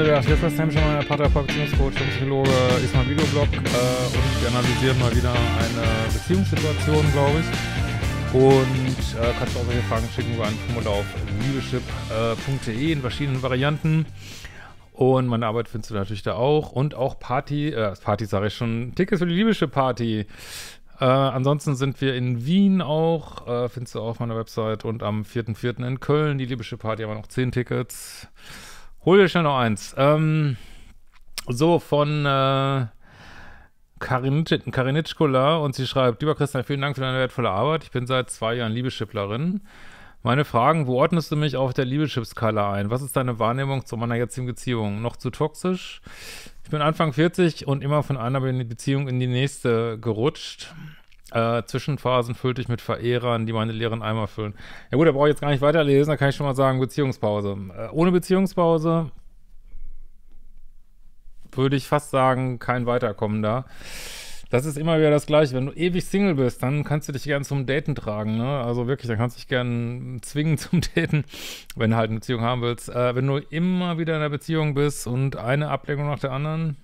Freunde der Archivfest-Time schon mal der Pater und Psychologe Ismail Videoblog äh, und wir analysieren mal wieder eine Beziehungssituation, glaube ich. Und äh, kannst du auch solche Fragen schicken über ein Formular auf liebeschip.de äh, in verschiedenen Varianten. Und meine Arbeit findest du natürlich da auch. Und auch Party, äh, Party sage ich schon, Tickets für die Liebeschip-Party. Äh, ansonsten sind wir in Wien auch, äh, findest du auch auf meiner Website. Und am 4.4. in Köln, die Liebeschip-Party, haben wir noch 10 Tickets. Hol dir schnell noch eins. Ähm, so, von äh, Karinitschkola und sie schreibt, lieber Christian, vielen Dank für deine wertvolle Arbeit. Ich bin seit zwei Jahren Liebeschipplerin. Meine Fragen, wo ordnest du mich auf der liebeschip ein? Was ist deine Wahrnehmung zu meiner jetzigen Beziehung? Noch zu toxisch? Ich bin Anfang 40 und immer von einer Beziehung in die nächste gerutscht. Äh, Zwischenphasen füllt ich mit Verehrern, die meine leeren Eimer füllen. Ja gut, da brauche ich jetzt gar nicht weiterlesen, da kann ich schon mal sagen, Beziehungspause. Äh, ohne Beziehungspause würde ich fast sagen, kein Weiterkommen da. Das ist immer wieder das Gleiche. Wenn du ewig Single bist, dann kannst du dich gern zum Daten tragen. Ne? Also wirklich, dann kannst du dich gern zwingen zum Daten, wenn du halt eine Beziehung haben willst. Äh, wenn du immer wieder in einer Beziehung bist und eine Ablenkung nach der anderen,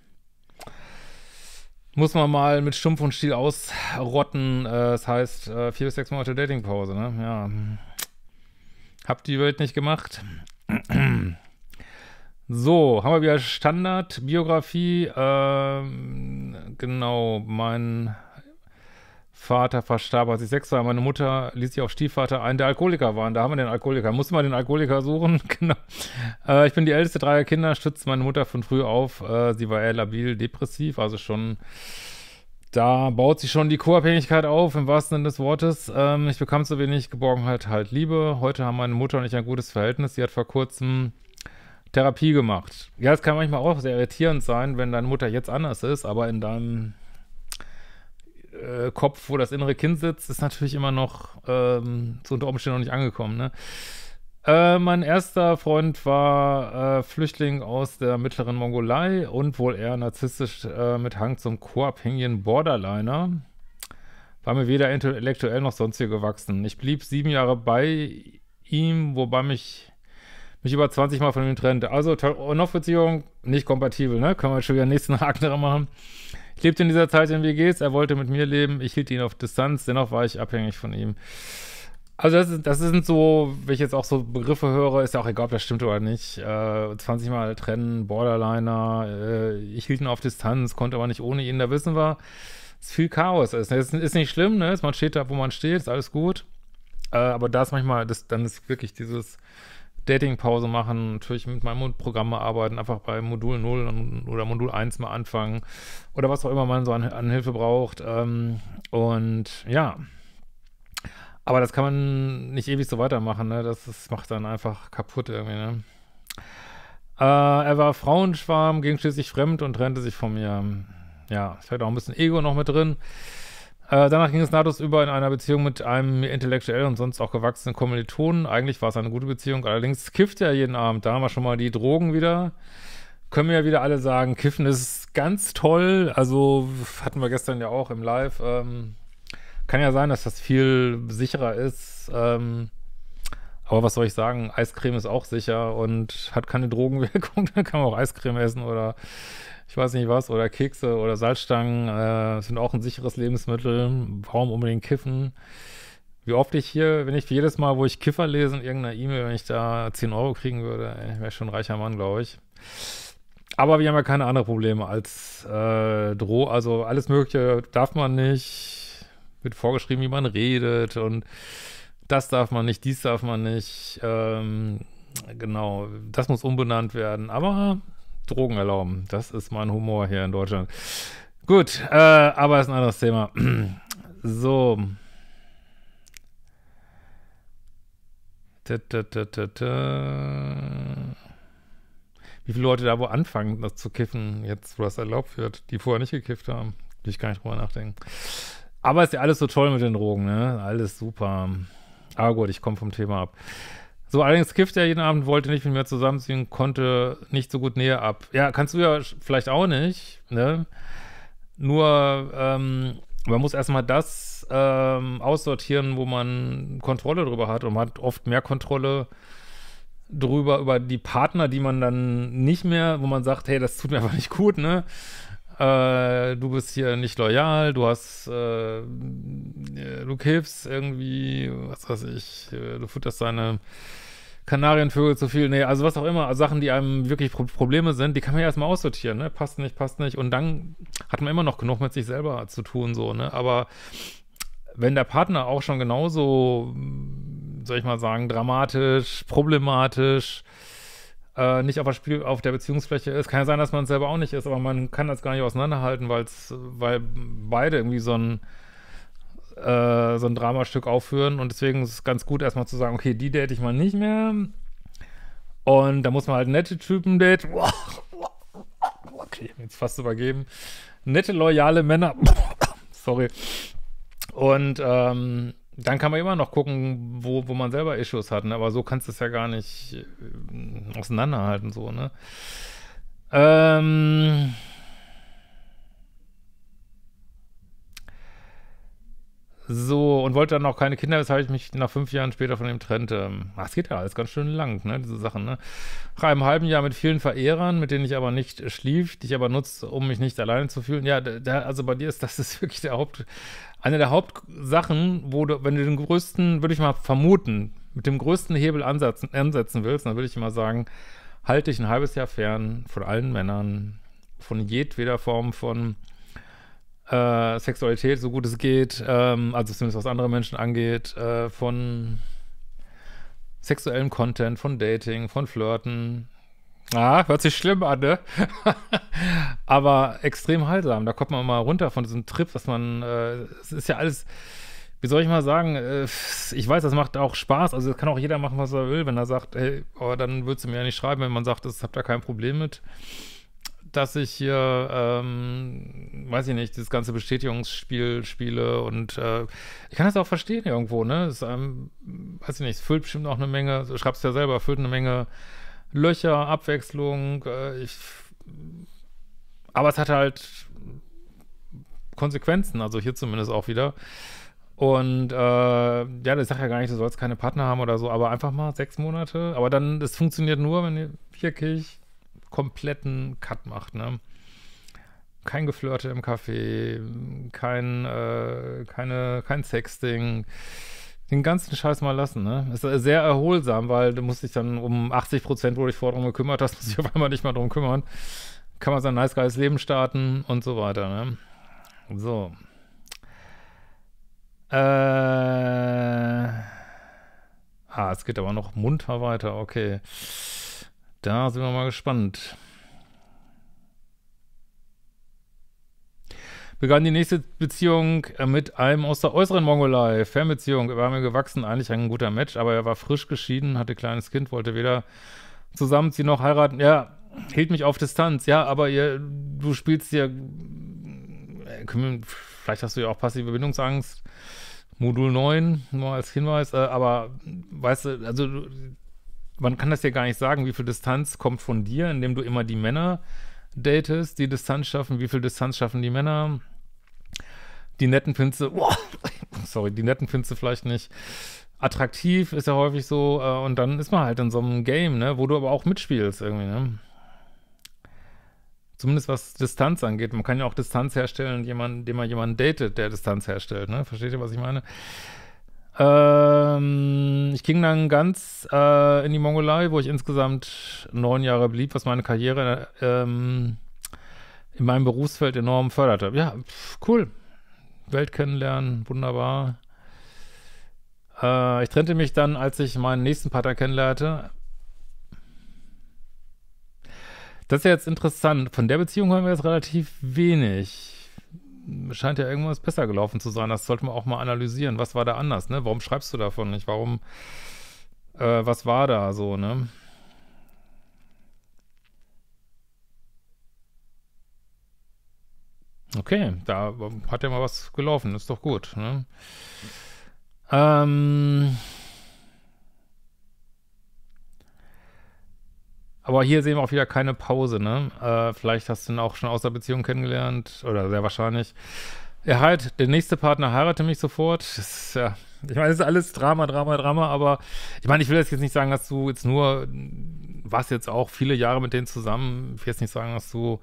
muss man mal mit Stumpf und Stiel ausrotten. Äh, das heißt, äh, vier bis sechs Monate Datingpause, ne? Ja. Habt die Welt nicht gemacht. So, haben wir wieder Standardbiografie. ähm, genau, mein Vater verstarb, als ich sechs war. Meine Mutter ließ sich auf Stiefvater ein, der Alkoholiker war. Und da haben wir den Alkoholiker. Muss man den Alkoholiker suchen? genau. Äh, ich bin die älteste dreier Kinder, stützte meine Mutter von früh auf. Äh, sie war eher labil depressiv, also schon da baut sich schon die Co-Abhängigkeit auf, im wahrsten Sinne des Wortes. Ähm, ich bekam zu wenig Geborgenheit, halt Liebe. Heute haben meine Mutter und ich ein gutes Verhältnis. Sie hat vor kurzem Therapie gemacht. Ja, es kann manchmal auch sehr irritierend sein, wenn deine Mutter jetzt anders ist, aber in deinem äh, Kopf, wo das innere Kind sitzt, ist natürlich immer noch ähm, zu unter Umständen noch nicht angekommen. Ne? Äh, mein erster Freund war äh, Flüchtling aus der mittleren Mongolei und wohl eher narzisstisch äh, mit Hang zum co-abhängigen Borderliner. War mir weder intellektuell noch sonst hier gewachsen. Ich blieb sieben Jahre bei ihm, wobei mich, mich über 20 Mal von ihm trennte. Also, noch beziehung nicht kompatibel, ne? Können wir schon wieder den nächsten Haken machen. Ich lebte in dieser Zeit in WGs, er wollte mit mir leben, ich hielt ihn auf Distanz, dennoch war ich abhängig von ihm. Also das, ist, das sind so, wenn ich jetzt auch so Begriffe höre, ist ja auch egal, ob das stimmt oder nicht. Äh, 20 Mal trennen, Borderliner, äh, ich hielt ihn auf Distanz, konnte aber nicht ohne ihn, da wissen wir, es ist viel Chaos. Es ist, ist nicht schlimm, ne? man steht da, wo man steht, ist alles gut. Äh, aber da ist manchmal, das, dann ist wirklich dieses Datingpause machen, natürlich mit meinem Programm arbeiten, einfach bei Modul 0 oder Modul 1 mal anfangen oder was auch immer man so an, an Hilfe braucht. Ähm, und ja, aber das kann man nicht ewig so weitermachen, ne? das, das macht dann einfach kaputt irgendwie. Ne? Äh, er war Frauenschwarm, ging schließlich fremd und trennte sich von mir. Ja, ich hatte auch ein bisschen Ego noch mit drin. Äh, danach ging es nahtlos über in einer Beziehung mit einem intellektuell und sonst auch gewachsenen Kommilitonen. Eigentlich war es eine gute Beziehung, allerdings kifft er jeden Abend. Da haben wir schon mal die Drogen wieder. Können wir ja wieder alle sagen, Kiffen ist ganz toll. Also hatten wir gestern ja auch im Live. Ähm, kann ja sein, dass das viel sicherer ist. Ähm, aber was soll ich sagen? Eiscreme ist auch sicher und hat keine Drogenwirkung. Da kann man auch Eiscreme essen oder ich weiß nicht was, oder Kekse oder Salzstangen äh, sind auch ein sicheres Lebensmittel. Warum unbedingt kiffen? Wie oft ich hier, wenn ich jedes Mal, wo ich Kiffer lese in irgendeiner E-Mail, wenn ich da 10 Euro kriegen würde, wäre schon ein reicher Mann, glaube ich. Aber wir haben ja keine anderen Probleme als äh, Droh. Also alles Mögliche darf man nicht. Wird vorgeschrieben, wie man redet und das darf man nicht, dies darf man nicht. Ähm, genau, das muss umbenannt werden. Aber Drogen erlauben. Das ist mein Humor hier in Deutschland. Gut, äh, aber ist ein anderes Thema. so. Wie viele Leute da wo anfangen, das zu kiffen, jetzt wo das erlaubt wird, die vorher nicht gekifft haben. Will ich gar nicht drüber nachdenken. Aber ist ja alles so toll mit den Drogen, ne? Alles super. Aber gut, ich komme vom Thema ab. So, allerdings kifft er jeden Abend, wollte nicht mit mir zusammenziehen, konnte nicht so gut Nähe ab. Ja, kannst du ja vielleicht auch nicht, ne? Nur, ähm, man muss erstmal das ähm, aussortieren, wo man Kontrolle drüber hat. Und man hat oft mehr Kontrolle drüber, über die Partner, die man dann nicht mehr, wo man sagt, hey, das tut mir einfach nicht gut, ne? Äh, du bist hier nicht loyal, du hast, äh, du kiffst irgendwie, was weiß ich, äh, du futterst deine Kanarienvögel zu viel, nee, also was auch immer, also Sachen, die einem wirklich Pro Probleme sind, die kann man ja erstmal aussortieren, ne? Passt nicht, passt nicht. Und dann hat man immer noch genug mit sich selber zu tun, so, ne? Aber wenn der Partner auch schon genauso, soll ich mal sagen, dramatisch, problematisch, äh, nicht auf der, Spiel, auf der Beziehungsfläche ist. Kann ja sein, dass man es selber auch nicht ist, aber man kann das gar nicht auseinanderhalten, weil beide irgendwie so ein, äh, so ein Dramastück aufführen. Und deswegen ist es ganz gut, erstmal zu sagen, okay, die date ich mal nicht mehr. Und da muss man halt nette Typen date. Okay, jetzt fast übergeben. Nette, loyale Männer. Sorry. Und ähm, dann kann man immer noch gucken, wo, wo man selber Issues hat, ne? aber so kannst du es ja gar nicht äh, auseinanderhalten, so, ne? Ähm. So, und wollte dann auch keine Kinder, weshalb ich mich nach fünf Jahren später von ihm trennte. Ach, es geht ja alles ganz schön lang, ne, diese Sachen, ne. Nach einem halben Jahr mit vielen Verehrern, mit denen ich aber nicht schlief, die ich aber nutzte, um mich nicht alleine zu fühlen. Ja, da, also bei dir ist das ist wirklich der Haupt, eine der Hauptsachen, wo du, wenn du den größten, würde ich mal vermuten, mit dem größten Hebel ansetzen, ansetzen willst, dann würde ich immer sagen, halte dich ein halbes Jahr fern von allen Männern, von jedweder Form von äh, Sexualität, so gut es geht, ähm, also zumindest was andere Menschen angeht, äh, von sexuellem Content, von Dating, von Flirten, Ah, hört sich schlimm an, ne? Aber extrem heilsam. Da kommt man mal runter von diesem Trip, dass man, äh, es ist ja alles, wie soll ich mal sagen, äh, ich weiß, das macht auch Spaß. Also, das kann auch jeder machen, was er will, wenn er sagt, hey, oh, dann würdest du mir ja nicht schreiben, wenn man sagt, das habt da kein Problem mit. Dass ich hier, ähm, weiß ich nicht, dieses ganze Bestätigungsspiel spiele und äh, ich kann das auch verstehen irgendwo, ne? Das, ähm, weiß ich nicht, es füllt bestimmt auch eine Menge, du schreibst ja selber, füllt eine Menge Löcher, Abwechslung. Äh, ich, aber es hat halt Konsequenzen, also hier zumindest auch wieder. Und äh, ja, das sagt ja gar nicht, du sollst keine Partner haben oder so, aber einfach mal sechs Monate. Aber dann, das funktioniert nur, wenn ihr wirklich kompletten Cut macht, ne? Kein Geflirte im Café, kein, äh, keine, kein Sexting, den ganzen Scheiß mal lassen, ne? Ist sehr erholsam, weil du musst dich dann um 80 Prozent, wo du dich vorher drum gekümmert hast, musst dich auf einmal nicht mehr drum kümmern. Kann man sein nice, geiles Leben starten und so weiter, ne? So. Äh. Ah, es geht aber noch munter weiter, okay. Da sind wir mal gespannt. begann die nächste Beziehung äh, mit einem aus der äußeren Mongolei. Fernbeziehung, war mir gewachsen, eigentlich ein guter Match, aber er war frisch geschieden, hatte kleines Kind, wollte weder zusammenziehen noch heiraten. Ja, hielt mich auf Distanz, ja, aber ihr, du spielst ja, äh, vielleicht hast du ja auch passive Bindungsangst. Modul 9, nur als Hinweis, äh, aber weißt du, also man kann das ja gar nicht sagen, wie viel Distanz kommt von dir, indem du immer die Männer datest, die Distanz schaffen, wie viel Distanz schaffen die Männer. Die netten Pinze, oh, sorry, die netten Pinze vielleicht nicht. Attraktiv ist ja häufig so, äh, und dann ist man halt in so einem Game, ne, wo du aber auch mitspielst irgendwie, ne? Zumindest was Distanz angeht. Man kann ja auch Distanz herstellen, jemanden, indem man jemanden datet, der Distanz herstellt, ne? Versteht ihr, was ich meine? Ähm, ich ging dann ganz äh, in die Mongolei, wo ich insgesamt neun Jahre blieb, was meine Karriere ähm, in meinem Berufsfeld enorm förderte. Ja, pf, cool. Welt kennenlernen, wunderbar. Äh, ich trennte mich dann, als ich meinen nächsten Partner kennenlernte. Das ist jetzt interessant. Von der Beziehung haben wir jetzt relativ wenig scheint ja irgendwas besser gelaufen zu sein. Das sollte man auch mal analysieren. Was war da anders, ne? Warum schreibst du davon nicht? Warum, äh, was war da so, ne? Okay, da hat ja mal was gelaufen, ist doch gut, ne? Ähm, Aber hier sehen wir auch wieder keine Pause, ne? Äh, vielleicht hast du ihn auch schon aus der Beziehung kennengelernt oder sehr wahrscheinlich. Ja, halt, der nächste Partner heirate mich sofort. Das ist, ja, ich meine, es ist alles Drama, Drama, Drama, aber ich meine, ich will jetzt nicht sagen, dass du jetzt nur, was jetzt auch viele Jahre mit denen zusammen, ich will jetzt nicht sagen, dass du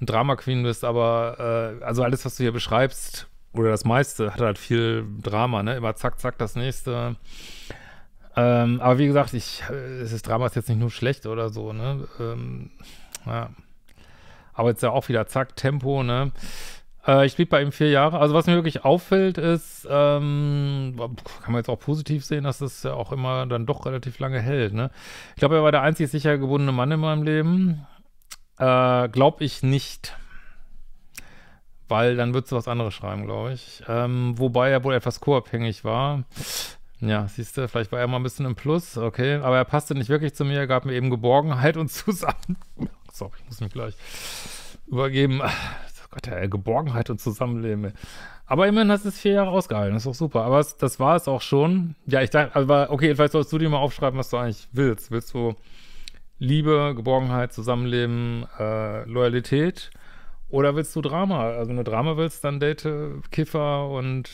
ein Drama-Queen bist, aber äh, also alles, was du hier beschreibst, oder das meiste, hat halt viel Drama, ne? Immer zack, zack, das nächste. Ähm, aber wie gesagt, ich, das äh, Drama ist jetzt nicht nur schlecht oder so, ne? Ähm, ja. Aber jetzt ja auch wieder zack, Tempo, ne? Äh, ich blieb bei ihm vier Jahre. Also was mir wirklich auffällt ist, ähm, kann man jetzt auch positiv sehen, dass das ja auch immer dann doch relativ lange hält, ne? Ich glaube, er war der einzig sicher gebundene Mann in meinem Leben. Äh, glaube ich nicht weil dann würdest du was anderes schreiben, glaube ich. Ähm, wobei er wohl etwas co-abhängig war. Ja, siehst du, vielleicht war er mal ein bisschen im Plus, okay. Aber er passte nicht wirklich zu mir, gab mir eben Geborgenheit und Zusammen. Sorry, ich muss mich gleich übergeben. Oh Gott, ja, Geborgenheit und Zusammenleben. Aber immerhin hast du es vier Jahre ausgehalten, das ist doch super. Aber es, das war es auch schon. Ja, ich dachte, aber okay, vielleicht sollst du dir mal aufschreiben, was du eigentlich willst. Willst du Liebe, Geborgenheit, Zusammenleben, äh, Loyalität? Oder willst du Drama? Also, wenn du Drama willst, dann date Kiffer und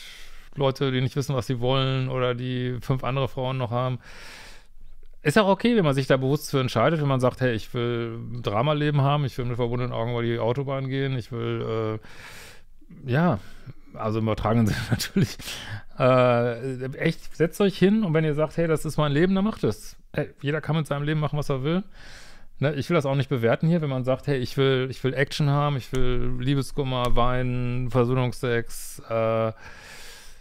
Leute, die nicht wissen, was sie wollen oder die fünf andere Frauen noch haben. Ist auch okay, wenn man sich da bewusst für entscheidet, wenn man sagt, hey, ich will Dramaleben haben, ich will mit verbundenen Augen über die Autobahn gehen, ich will, äh, ja, also im übertragenen Sinne natürlich, äh, echt, setzt euch hin und wenn ihr sagt, hey, das ist mein Leben, dann macht es. Hey, jeder kann mit seinem Leben machen, was er will. Ne, ich will das auch nicht bewerten hier, wenn man sagt, hey, ich will, ich will Action haben, ich will Liebeskummer, Weinen, Versöhnungsex, äh,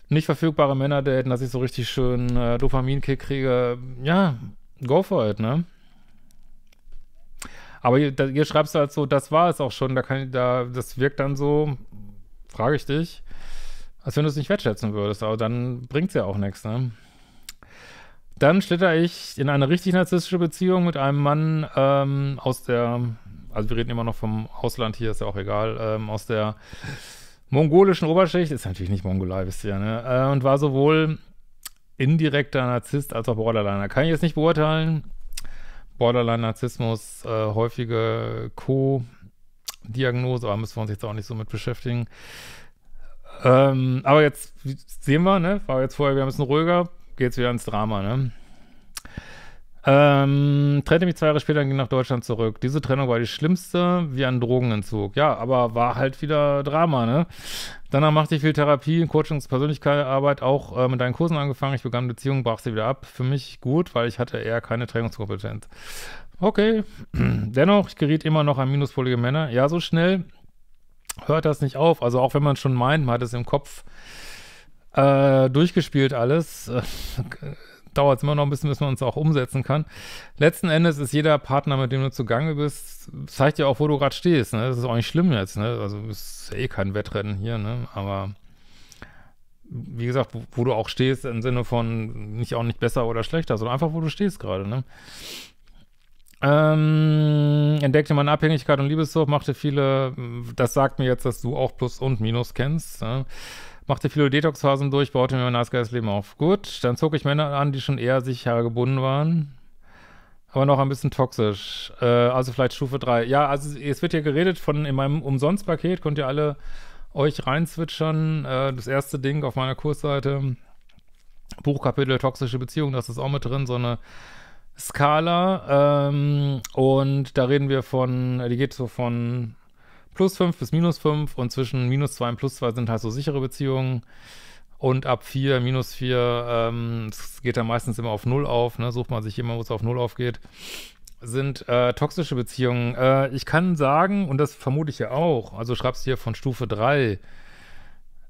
nicht verfügbare Männer daten, dass ich so richtig schön äh, Dopaminkick kriege. Ja, go for it, ne? Aber hier, da, hier schreibst du halt so, das war es auch schon, da kann da, das wirkt dann so, frage ich dich, als wenn du es nicht wertschätzen würdest, aber dann bringt es ja auch nichts, ne? Dann schlitter ich in eine richtig narzisstische Beziehung mit einem Mann ähm, aus der, also wir reden immer noch vom Ausland hier, ist ja auch egal, ähm, aus der mongolischen Oberschicht, ist natürlich nicht Mongolei, wisst ihr, ne? Äh, und war sowohl indirekter Narzisst als auch Borderliner. Kann ich jetzt nicht beurteilen. Borderline-Narzissmus, äh, häufige Co-Diagnose, aber müssen wir uns jetzt auch nicht so mit beschäftigen. Ähm, aber jetzt sehen wir, ne? War jetzt vorher wieder ein bisschen ruhiger, geht's wieder ins Drama, ne? Ähm, trennte mich zwei Jahre später und ging nach Deutschland zurück. Diese Trennung war die schlimmste, wie ein Drogenentzug. Ja, aber war halt wieder Drama, ne? Danach machte ich viel Therapie, Coachings, Persönlichkeitsarbeit, auch äh, mit deinen Kursen angefangen. Ich begann Beziehungen, brach sie wieder ab. Für mich gut, weil ich hatte eher keine Trennungskompetenz. Okay. Dennoch, ich geriet immer noch an minuspolige Männer. Ja, so schnell hört das nicht auf. Also auch wenn man schon meint, man hat es im Kopf äh, durchgespielt alles, äh, dauert es immer noch ein bisschen, bis man es auch umsetzen kann. Letzten Endes ist jeder Partner, mit dem du zugange bist, zeigt dir auch, wo du gerade stehst. Ne? Das ist auch nicht schlimm jetzt. Ne? Also ist eh kein Wettrennen hier, ne? aber wie gesagt, wo, wo, du auch stehst im Sinne von nicht auch nicht besser oder schlechter, sondern einfach, wo du stehst gerade. Ne? Ähm, entdeckte meine Abhängigkeit und Liebessucht, machte viele, das sagt mir jetzt, dass du auch Plus und Minus kennst. Ne? Machte viele Detox-Phasen durch, baute mir mein nasgeiles Leben auf. Gut, dann zog ich Männer an, die schon eher sich gebunden waren. Aber noch ein bisschen toxisch. Äh, also vielleicht Stufe 3. Ja, also es wird hier geredet von in meinem Umsonstpaket. Könnt ihr alle euch reinzwitschern. Äh, das erste Ding auf meiner Kursseite. Buchkapitel Toxische Beziehung. Das ist auch mit drin. So eine Skala. Ähm, und da reden wir von, die geht so von plus 5 bis minus 5 und zwischen minus 2 und plus 2 sind halt so sichere Beziehungen. Und ab 4, minus 4, ähm, geht dann meistens immer auf 0 auf, ne? sucht man sich immer, wo es auf 0 aufgeht, sind äh, toxische Beziehungen. Äh, ich kann sagen, und das vermute ich ja auch, also schreibst du hier von Stufe 3,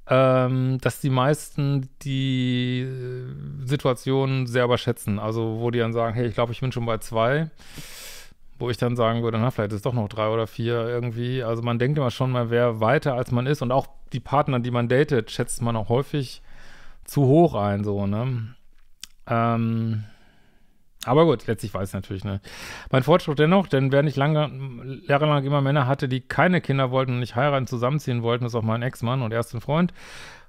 ähm, dass die meisten die äh, Situation sehr überschätzen. Also wo die dann sagen, hey, ich glaube, ich bin schon bei 2 wo ich dann sagen würde, na, vielleicht ist es doch noch drei oder vier irgendwie. Also man denkt immer schon, mal, wer weiter, als man ist. Und auch die Partner, die man datet, schätzt man auch häufig zu hoch ein, so, ne? Ähm, aber gut, letztlich weiß ich natürlich, ne? Mein Fortschritt dennoch, denn während ich lange, jahrelang immer Männer hatte, die keine Kinder wollten und nicht heiraten, zusammenziehen wollten, ist auch mein Ex-Mann und ersten Freund,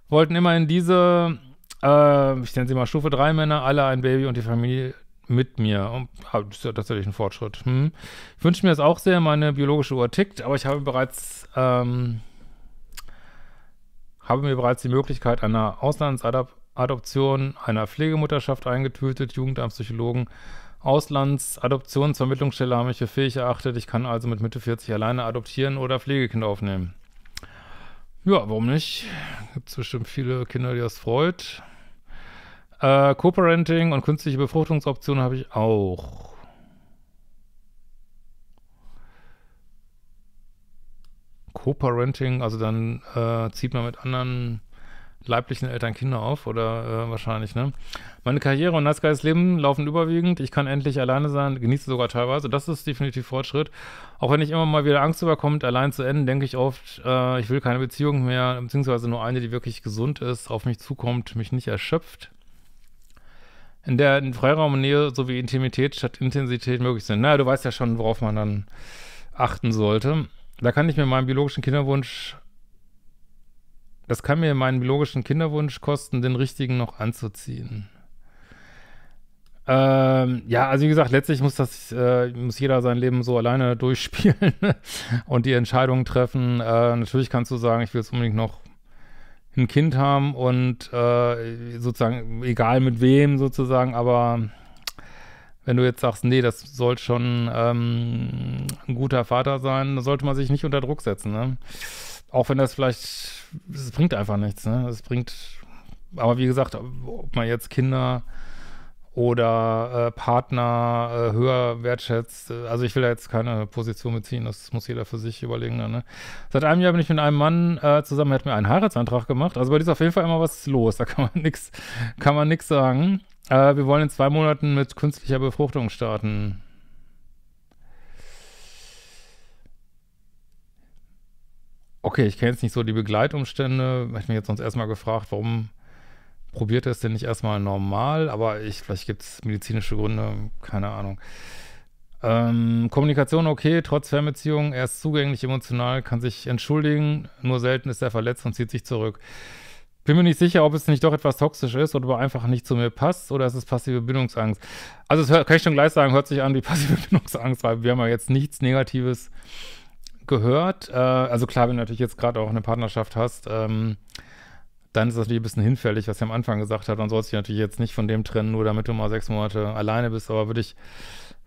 wollten immerhin diese, äh, ich nenne sie mal Stufe 3 Männer, alle ein Baby und die Familie, mit mir. Ah, das ist ja tatsächlich ein Fortschritt. Hm. Ich wünsche mir das auch sehr, meine biologische Uhr tickt, aber ich habe bereits, ähm, habe mir bereits die Möglichkeit einer Auslandsadoption, einer Pflegemutterschaft eingetütet, Jugendamtspsychologen, Auslandsadoptionsvermittlungsstelle haben mich für fähig erachtet. Ich kann also mit Mitte 40 alleine adoptieren oder Pflegekinder aufnehmen. Ja, warum nicht? Gibt es bestimmt viele Kinder, die das freut. Äh, Co-Parenting und künstliche Befruchtungsoptionen habe ich auch. Co-Parenting, also dann äh, zieht man mit anderen leiblichen Eltern Kinder auf oder äh, wahrscheinlich, ne? Meine Karriere und das geiles Leben laufen überwiegend. Ich kann endlich alleine sein, genieße sogar teilweise. Das ist definitiv Fortschritt. Auch wenn ich immer mal wieder Angst überkommt, allein zu enden, denke ich oft, äh, ich will keine Beziehung mehr, beziehungsweise nur eine, die wirklich gesund ist, auf mich zukommt, mich nicht erschöpft in der in Freiraum und Nähe sowie Intimität statt Intensität möglich sind. Naja, du weißt ja schon, worauf man dann achten sollte. Da kann ich mir meinen biologischen Kinderwunsch, das kann mir meinen biologischen Kinderwunsch kosten, den richtigen noch anzuziehen. Ähm, ja, also wie gesagt, letztlich muss das, äh, muss jeder sein Leben so alleine durchspielen und die Entscheidungen treffen. Äh, natürlich kannst du sagen, ich will es unbedingt noch ein Kind haben und äh, sozusagen, egal mit wem sozusagen, aber wenn du jetzt sagst, nee, das soll schon ähm, ein guter Vater sein, dann sollte man sich nicht unter Druck setzen. Ne? Auch wenn das vielleicht, es bringt einfach nichts. Ne? Es bringt, aber wie gesagt, ob man jetzt Kinder oder äh, Partner äh, höher wertschätzt. Äh, also ich will da jetzt keine Position beziehen, das muss jeder für sich überlegen. Dann, ne? Seit einem Jahr bin ich mit einem Mann äh, zusammen, er hat mir einen Heiratsantrag gemacht. Also bei dir ist auf jeden Fall immer was los, da kann man nichts kann man sagen. Äh, wir wollen in zwei Monaten mit künstlicher Befruchtung starten. Okay, ich kenne jetzt nicht so die Begleitumstände. Ich habe mich jetzt sonst erstmal gefragt, warum probiert es denn nicht erstmal normal, aber ich, vielleicht gibt es medizinische Gründe, keine Ahnung. Ähm, Kommunikation okay, trotz Fernbeziehung, er ist zugänglich emotional, kann sich entschuldigen, nur selten ist er verletzt und zieht sich zurück. Bin mir nicht sicher, ob es nicht doch etwas toxisch ist oder einfach nicht zu mir passt oder ist es passive Bindungsangst. Also das kann ich schon gleich sagen, hört sich an wie passive Bindungsangst, weil wir haben ja jetzt nichts Negatives gehört. Äh, also klar, wenn du natürlich jetzt gerade auch eine Partnerschaft hast, ähm, dann ist das natürlich ein bisschen hinfällig, was ich am Anfang gesagt hat. Man soll sich natürlich jetzt nicht von dem trennen, nur damit du mal sechs Monate alleine bist. Aber würde ich,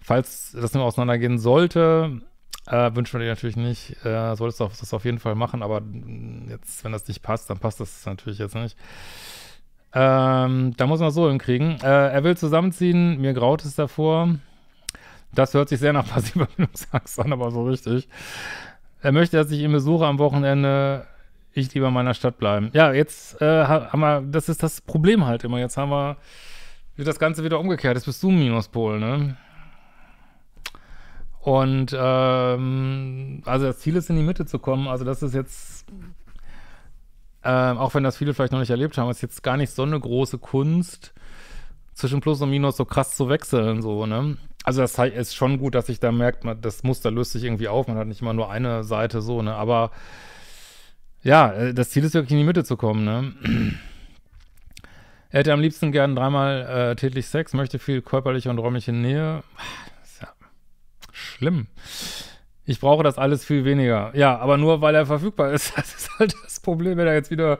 falls das nur auseinandergehen sollte, äh, wünschen wir dir natürlich nicht. Äh, solltest du das auf jeden Fall machen, aber jetzt, wenn das nicht passt, dann passt das natürlich jetzt nicht. Ähm, da muss man so hinkriegen. Äh, er will zusammenziehen, mir graut es davor. Das hört sich sehr nach passiver an, aber so richtig. Er möchte, dass ich ihn besuche am Wochenende ich lieber in meiner Stadt bleiben. Ja, jetzt äh, haben wir, das ist das Problem halt immer. Jetzt haben wir, wird das Ganze wieder umgekehrt. Jetzt bist du Minuspol, ne? Und ähm, also das Ziel ist, in die Mitte zu kommen. Also das ist jetzt, äh, auch wenn das viele vielleicht noch nicht erlebt haben, ist jetzt gar nicht so eine große Kunst, zwischen Plus und Minus so krass zu wechseln, so, ne? Also das ist schon gut, dass ich da merkt, das Muster löst sich irgendwie auf. Man hat nicht immer nur eine Seite so, ne? Aber ja, äh, das Ziel ist wirklich in die Mitte zu kommen, ne? Er hätte am liebsten gern dreimal äh, täglich Sex, möchte viel körperliche und räumliche Nähe. Das ist ja schlimm. Ich brauche das alles viel weniger. Ja, aber nur weil er verfügbar ist. Das ist halt das Problem. Wenn er jetzt wieder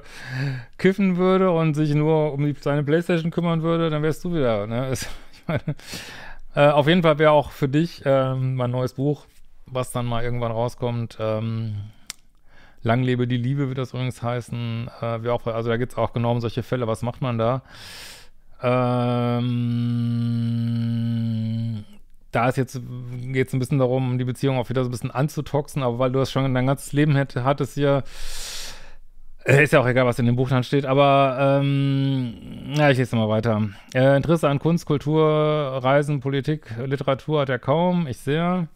kiffen würde und sich nur um die, seine Playstation kümmern würde, dann wärst du wieder. Ne? Das, ich meine, äh, auf jeden Fall wäre auch für dich äh, mein neues Buch, was dann mal irgendwann rauskommt. Ähm, Lang lebe die Liebe wird das übrigens heißen. Äh, auch, also da gibt es auch genau um solche Fälle. Was macht man da? Ähm, da ist jetzt geht es ein bisschen darum, die Beziehung auch wieder so ein bisschen anzutoxen, aber weil du das schon dein ganzes Leben hätte, hattest hier, äh, ist ja auch egal, was in dem Buch dann steht, aber ähm, ja, ich lese mal weiter. Äh, Interesse an Kunst, Kultur, Reisen, Politik, Literatur hat er kaum, ich sehe.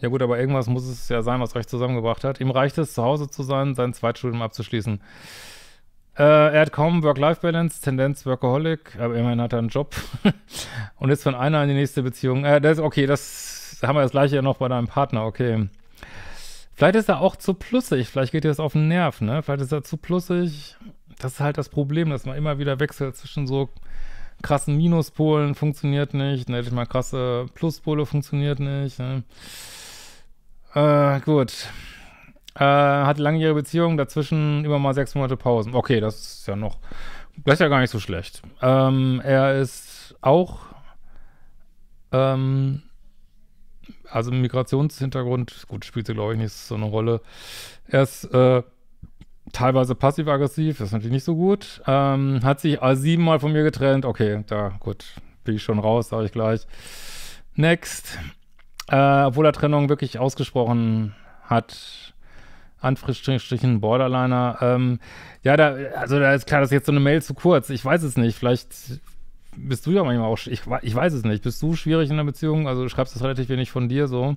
Ja gut, aber irgendwas muss es ja sein, was euch zusammengebracht hat. Ihm reicht es, zu Hause zu sein, sein Zweitstudium abzuschließen. Äh, er hat kaum Work-Life-Balance, Tendenz Workaholic, aber immerhin hat er einen Job und ist von einer in die nächste Beziehung. Äh, das, okay, das haben wir das gleiche ja noch bei deinem Partner, okay. Vielleicht ist er auch zu plussig, vielleicht geht dir das auf den Nerv, ne? Vielleicht ist er zu plussig. Das ist halt das Problem, dass man immer wieder wechselt zwischen so krassen Minuspolen funktioniert nicht, ne? mal krasse Pluspole funktioniert nicht, ne? Äh, gut. Äh, hatte langjährige Beziehung, dazwischen immer mal sechs Monate Pausen. Okay, das ist ja noch. Das ist ja gar nicht so schlecht. Ähm, er ist auch. Ähm, also Migrationshintergrund, gut, spielt sie, glaube ich, nicht so eine Rolle. Er ist äh, teilweise passiv-aggressiv, das ist natürlich nicht so gut. Ähm, hat sich siebenmal von mir getrennt. Okay, da, gut, bin ich schon raus, sage ich gleich. Next. Äh, obwohl er Trennung wirklich ausgesprochen hat. Anführungsstrichen Borderliner. Ähm, ja, da, also da ist klar, das ist jetzt so eine Mail zu kurz. Ich weiß es nicht. Vielleicht bist du ja manchmal auch, ich, ich weiß es nicht. Bist du schwierig in der Beziehung? Also du schreibst es relativ wenig von dir so.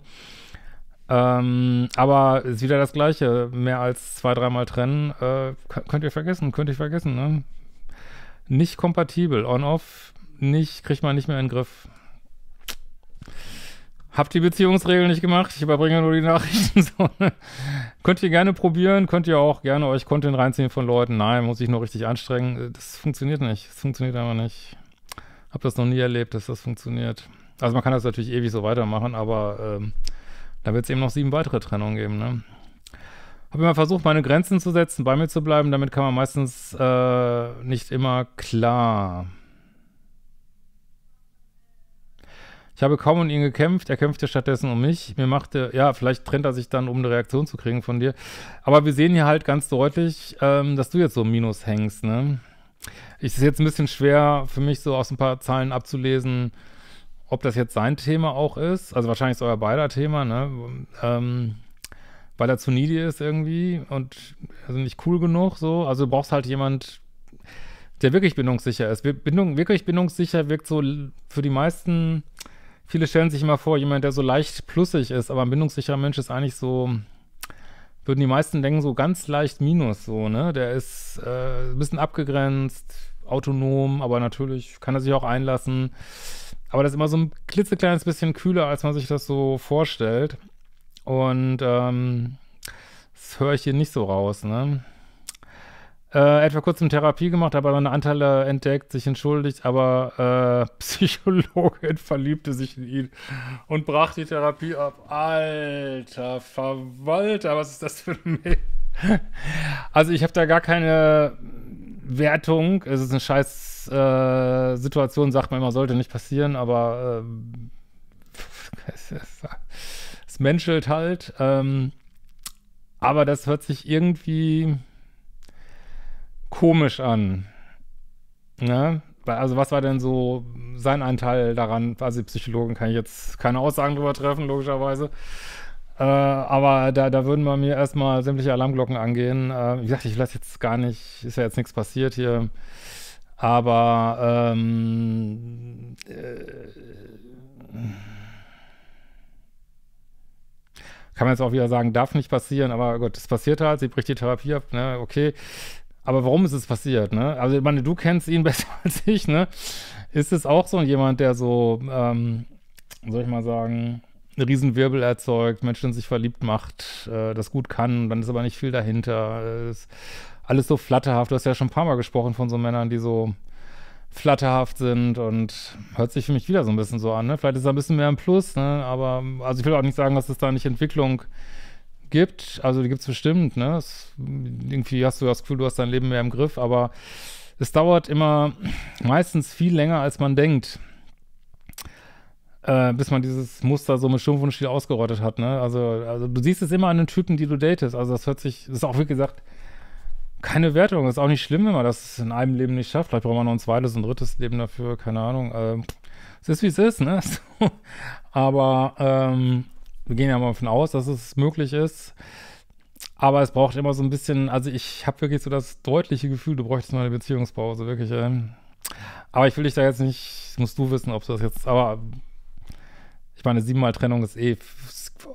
Ähm, aber ist wieder das Gleiche. Mehr als zwei, dreimal trennen, äh, könnt ihr vergessen, könnt ihr vergessen, ne? Nicht kompatibel. On-off, nicht, kriegt man nicht mehr in den Griff. Habt die Beziehungsregeln nicht gemacht, ich überbringe nur die Nachrichten. So, ne? Könnt ihr gerne probieren, könnt ihr auch gerne euch Content reinziehen von Leuten. Nein, muss ich nur richtig anstrengen. Das funktioniert nicht. Das funktioniert einfach nicht. Hab das noch nie erlebt, dass das funktioniert. Also man kann das natürlich ewig so weitermachen, aber ähm, da wird es eben noch sieben weitere Trennungen geben, ne? Habe immer versucht, meine Grenzen zu setzen, bei mir zu bleiben. Damit kann man meistens äh, nicht immer klar. Ich habe kaum um ihn gekämpft, er kämpfte stattdessen um mich. Mir machte, ja, vielleicht trennt er sich dann, um eine Reaktion zu kriegen von dir. Aber wir sehen hier halt ganz deutlich, ähm, dass du jetzt so im Minus hängst, ne? Ich ist jetzt ein bisschen schwer für mich so aus ein paar Zahlen abzulesen, ob das jetzt sein Thema auch ist. Also wahrscheinlich ist euer beider Thema, ne? Ähm, weil er zu needy ist irgendwie und also nicht cool genug so. Also du brauchst halt jemand, der wirklich bindungssicher ist. Bindung, wirklich bindungssicher wirkt so für die meisten viele stellen sich immer vor, jemand, der so leicht plussig ist, aber ein bindungssicherer Mensch ist eigentlich so, würden die meisten denken, so ganz leicht minus, so, ne? Der ist äh, ein bisschen abgegrenzt, autonom, aber natürlich kann er sich auch einlassen. Aber das ist immer so ein klitzekleines bisschen kühler, als man sich das so vorstellt. Und ähm, das höre ich hier nicht so raus, ne? Äh, etwa kurz in Therapie gemacht, aber seine Anteile äh, entdeckt, sich entschuldigt, aber äh, Psychologin verliebte sich in ihn und brach die Therapie ab. Alter Verwalter, was ist das für ein Also ich habe da gar keine Wertung. Es ist eine scheiß äh, Situation, sagt man immer, sollte nicht passieren, aber äh, es, es, es menschelt halt. Ähm, aber das hört sich irgendwie komisch an. Ne? Also was war denn so sein Anteil daran? Also Psychologen kann ich jetzt keine Aussagen drüber treffen, logischerweise. Äh, aber da, da würden bei mir erstmal sämtliche Alarmglocken angehen. Äh, wie gesagt, ich lasse jetzt gar nicht, ist ja jetzt nichts passiert hier. Aber ähm, äh, kann man jetzt auch wieder sagen, darf nicht passieren, aber Gott, es passiert halt, sie bricht die Therapie ab, ne, okay. Aber warum ist es passiert, ne? Also, ich meine, du kennst ihn besser als ich, ne? Ist es auch so jemand, der so, ähm, soll ich mal sagen, einen Riesenwirbel erzeugt, Menschen sich verliebt macht, äh, das gut kann, dann ist aber nicht viel dahinter. Äh, ist alles so flatterhaft. Du hast ja schon ein paar Mal gesprochen von so Männern, die so flatterhaft sind und hört sich für mich wieder so ein bisschen so an. Ne? Vielleicht ist da ein bisschen mehr ein Plus, ne? aber also ich will auch nicht sagen, dass es da nicht Entwicklung ist gibt. Also die gibt es bestimmt, ne? Es, irgendwie hast du das Gefühl, du hast dein Leben mehr im Griff, aber es dauert immer meistens viel länger, als man denkt. Äh, bis man dieses Muster so mit Schimpf und Stil ausgerottet hat, ne? Also, also du siehst es immer an den Typen, die du datest. Also das hört sich, das ist auch wie gesagt keine Wertung. Das ist auch nicht schlimm, wenn man das in einem Leben nicht schafft. Vielleicht braucht man noch ein zweites, und drittes Leben dafür, keine Ahnung. Äh, es ist wie es ist, ne? Aber ähm, wir gehen ja mal davon aus, dass es möglich ist. Aber es braucht immer so ein bisschen, also ich habe wirklich so das deutliche Gefühl, du bräuchtest mal eine Beziehungspause, wirklich. Äh. Aber ich will dich da jetzt nicht, musst du wissen, ob du das jetzt, aber ich meine, siebenmal Trennung ist eh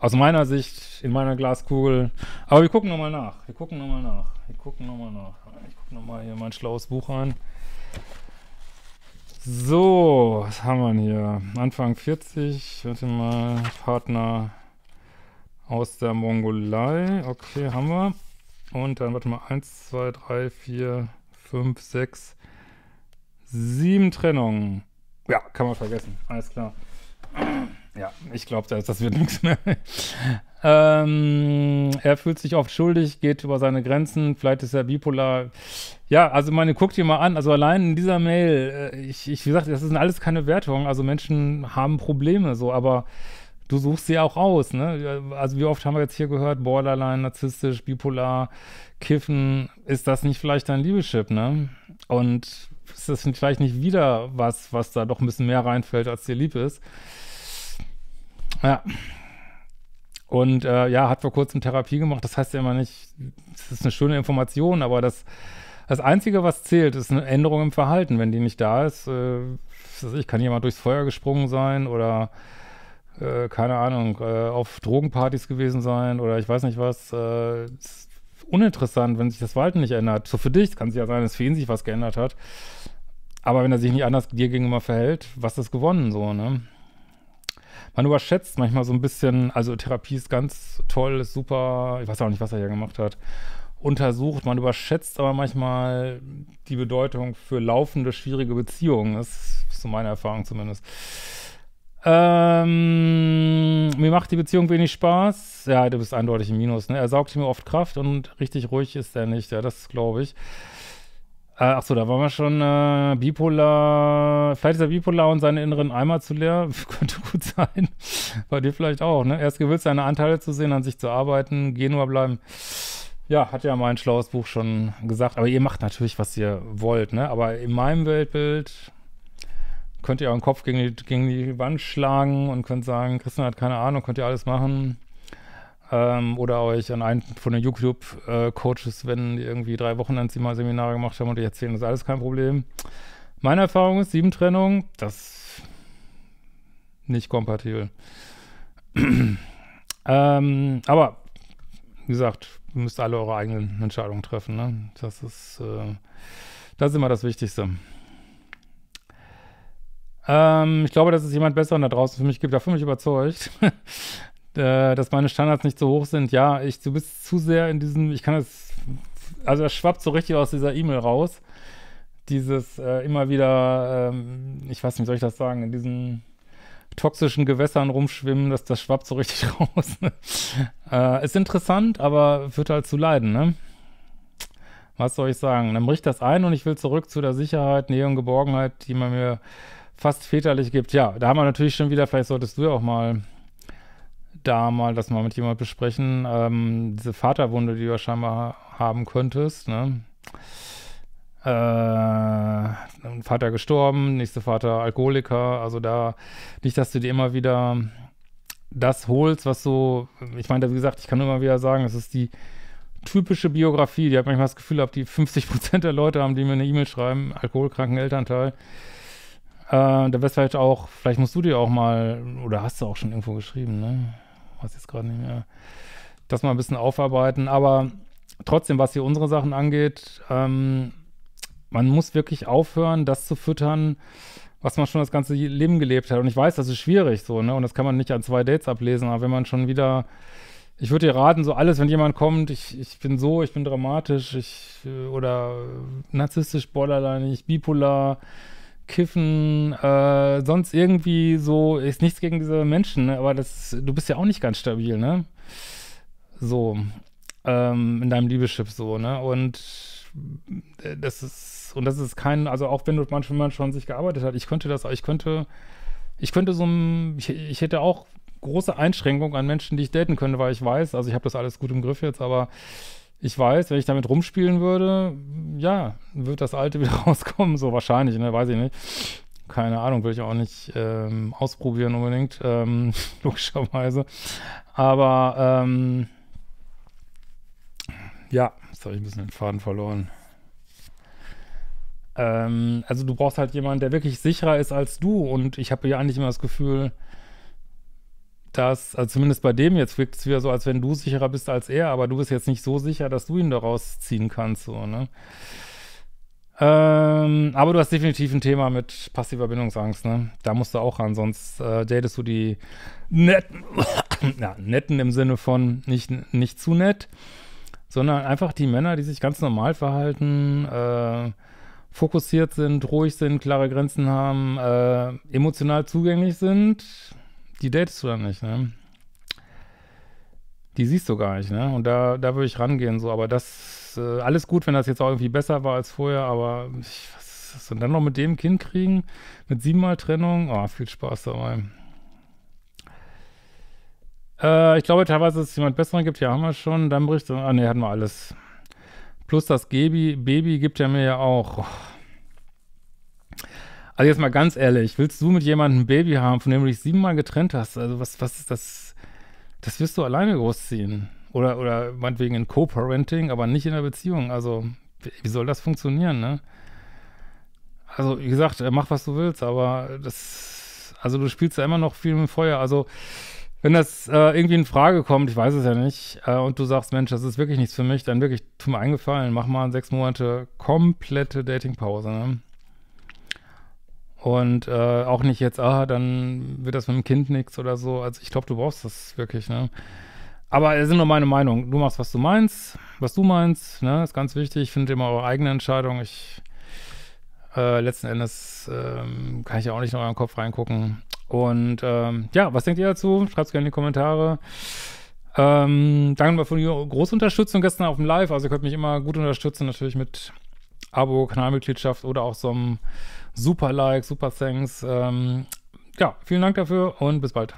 aus meiner Sicht, in meiner Glaskugel. Aber wir gucken nochmal nach. Wir gucken nochmal nach. Wir gucken nochmal nach. Ich gucke nochmal hier mein schlaues Buch an. So, was haben wir denn hier? Anfang 40, warte mal, Partner aus der Mongolei. Okay, haben wir. Und dann, warte mal, 1, 2, 3, 4, 5, 6, 7 Trennungen. Ja, kann man vergessen. Alles klar. Ja, ich glaube, das, wird nichts mehr. ähm, er fühlt sich oft schuldig, geht über seine Grenzen, vielleicht ist er bipolar. Ja, also meine, guckt ihr mal an. Also allein in dieser Mail, äh, ich, ich wie gesagt, das sind alles keine Wertungen. Also Menschen haben Probleme so, aber du suchst sie auch aus, ne? Also wie oft haben wir jetzt hier gehört, Borderline, narzisstisch, bipolar, Kiffen, ist das nicht vielleicht dein Liebeschip, ne? Und ist das vielleicht nicht wieder was, was da doch ein bisschen mehr reinfällt, als dir lieb ist? Ja. Und äh, ja, hat vor kurzem Therapie gemacht. Das heißt ja immer nicht, das ist eine schöne Information, aber das, das Einzige, was zählt, ist eine Änderung im Verhalten. Wenn die nicht da ist, äh, ich kann jemand durchs Feuer gesprungen sein oder äh, keine Ahnung, äh, auf Drogenpartys gewesen sein oder ich weiß nicht was. Äh, ist uninteressant, wenn sich das Verhalten nicht ändert. So für dich kann es ja sein, dass für ihn sich was geändert hat. Aber wenn er sich nicht anders dir gegenüber verhält, was ist gewonnen so, ne? Man überschätzt manchmal so ein bisschen, also Therapie ist ganz toll, ist super, ich weiß auch nicht, was er hier gemacht hat, untersucht, man überschätzt aber manchmal die Bedeutung für laufende, schwierige Beziehungen, das ist so meine Erfahrung zumindest. Ähm, mir macht die Beziehung wenig Spaß. Ja, du bist eindeutig im Minus. Ne? Er saugt mir oft Kraft und richtig ruhig ist er nicht. Ja, das glaube ich. Äh, Achso, da waren wir schon äh, bipolar. Vielleicht ist er bipolar und seine inneren Eimer zu leer. Könnte gut sein. Bei dir vielleicht auch, ne? Er ist gewillt, seine Anteile zu sehen, an sich zu arbeiten, Genua bleiben. Ja, hat ja mein schlaues Buch schon gesagt. Aber ihr macht natürlich, was ihr wollt, ne? Aber in meinem Weltbild könnt ihr euren Kopf gegen die, gegen die Wand schlagen und könnt sagen, Christian hat keine Ahnung, könnt ihr alles machen. Ähm, oder euch an einen von den YouTube-Coaches, äh, wenn die irgendwie drei Wochen ans mal Seminare gemacht haben und die erzählen, das ist alles kein Problem. Meine Erfahrung ist, sieben Trennung, das ist nicht kompatibel. ähm, aber, wie gesagt, ihr müsst alle eure eigenen Entscheidungen treffen. Ne? Das ist, äh, das ist immer das Wichtigste. Ähm, ich glaube, dass es jemand Besseren da draußen für mich gibt. Davon bin ich überzeugt. Äh, dass meine Standards nicht so hoch sind. Ja, ich, du bist zu sehr in diesem, ich kann das, also das schwappt so richtig aus dieser E-Mail raus. Dieses äh, immer wieder, ähm, ich weiß nicht, soll ich das sagen, in diesen toxischen Gewässern rumschwimmen, dass das schwappt so richtig raus. äh, ist interessant, aber führt halt zu Leiden, ne? Was soll ich sagen? Dann bricht das ein und ich will zurück zu der Sicherheit, Nähe und Geborgenheit, die man mir fast väterlich gibt. Ja, da haben wir natürlich schon wieder, vielleicht solltest du ja auch mal da mal das mal mit jemand besprechen, ähm, diese Vaterwunde, die du ja scheinbar haben könntest, ne? Äh, Vater gestorben, nächster Vater Alkoholiker, also da nicht, dass du dir immer wieder das holst, was so, ich meine, wie gesagt, ich kann nur immer wieder sagen, es ist die typische Biografie, die hat manchmal das Gefühl, ab die 50 Prozent der Leute haben, die mir eine E-Mail schreiben, alkoholkranken Elternteil, äh, da wirst es vielleicht auch, vielleicht musst du dir auch mal, oder hast du auch schon irgendwo geschrieben, ne? Weiß jetzt gerade nicht mehr. Das mal ein bisschen aufarbeiten. Aber trotzdem, was hier unsere Sachen angeht, ähm, man muss wirklich aufhören, das zu füttern, was man schon das ganze Leben gelebt hat. Und ich weiß, das ist schwierig so, ne? Und das kann man nicht an zwei Dates ablesen, aber wenn man schon wieder ich würde dir raten, so alles, wenn jemand kommt, ich, ich bin so, ich bin dramatisch, ich äh, oder narzisstisch, borderline, ich bipolar, Kiffen, äh, sonst irgendwie so, ist nichts gegen diese Menschen, ne? aber das, du bist ja auch nicht ganz stabil, ne? So, ähm, in deinem Liebeschiff so, ne? Und äh, das ist, und das ist kein, also auch wenn man schon, schon sich gearbeitet hat, ich könnte das, ich könnte, ich könnte so ein, ich, ich hätte auch große Einschränkungen an Menschen, die ich daten könnte, weil ich weiß, also ich habe das alles gut im Griff jetzt, aber ich weiß, wenn ich damit rumspielen würde, ja, wird das alte wieder rauskommen, so wahrscheinlich, ne? Weiß ich nicht. Keine Ahnung, würde ich auch nicht ähm, ausprobieren unbedingt, ähm, logischerweise. Aber ähm, ja, jetzt habe ich ein bisschen den Faden verloren. Ähm, also du brauchst halt jemanden, der wirklich sicherer ist als du. Und ich habe ja eigentlich immer das Gefühl, dass, also zumindest bei dem jetzt wirkt es wieder so, als wenn du sicherer bist als er, aber du bist jetzt nicht so sicher, dass du ihn daraus ziehen kannst, so, ne? Ähm, aber du hast definitiv ein Thema mit passiver Bindungsangst, ne? Da musst du auch ran, sonst äh, datest du die netten, ja, netten im Sinne von nicht, nicht zu nett, sondern einfach die Männer, die sich ganz normal verhalten, äh, fokussiert sind, ruhig sind, klare Grenzen haben, äh, emotional zugänglich sind, die datest du dann nicht, ne? Die siehst du gar nicht, ne? Und da, da würde ich rangehen, so. Aber das, äh, alles gut, wenn das jetzt auch irgendwie besser war als vorher, aber ich, was ist das? dann noch mit dem Kind kriegen, mit siebenmal Trennung, oh, viel Spaß dabei. Äh, ich glaube teilweise, dass es jemand Besseren gibt, ja, haben wir schon. Dann bricht, ah, ne, hatten wir alles. Plus das Gebi, Baby gibt er mir ja auch. Oh. Also jetzt mal ganz ehrlich, willst du mit jemandem ein Baby haben, von dem du dich siebenmal getrennt hast? Also was, was ist das? Das wirst du alleine großziehen. Oder, oder meinetwegen in Co-Parenting, aber nicht in der Beziehung. Also wie soll das funktionieren, ne? Also wie gesagt, äh, mach was du willst, aber das, also du spielst ja immer noch viel mit Feuer. Also wenn das äh, irgendwie in Frage kommt, ich weiß es ja nicht, äh, und du sagst, Mensch, das ist wirklich nichts für mich, dann wirklich, tu mir einen Gefallen, mach mal sechs Monate komplette Datingpause, ne? Und äh, auch nicht jetzt, ah, dann wird das mit dem Kind nichts oder so. Also ich glaube, du brauchst das wirklich, ne? Aber es sind nur meine Meinung. Du machst, was du meinst, was du meinst, ne? Ist ganz wichtig. Findet immer eure eigene Entscheidung. Ich äh, letzten Endes ähm, kann ich ja auch nicht in euren Kopf reingucken. Und ähm, ja, was denkt ihr dazu? Schreibt es gerne in die Kommentare. Ähm, danke mal für die große Unterstützung gestern auf dem Live. Also ihr könnt mich immer gut unterstützen, natürlich mit Abo, Kanalmitgliedschaft oder auch so einem Super Like, super Thanks. Ähm, ja, vielen Dank dafür und bis bald.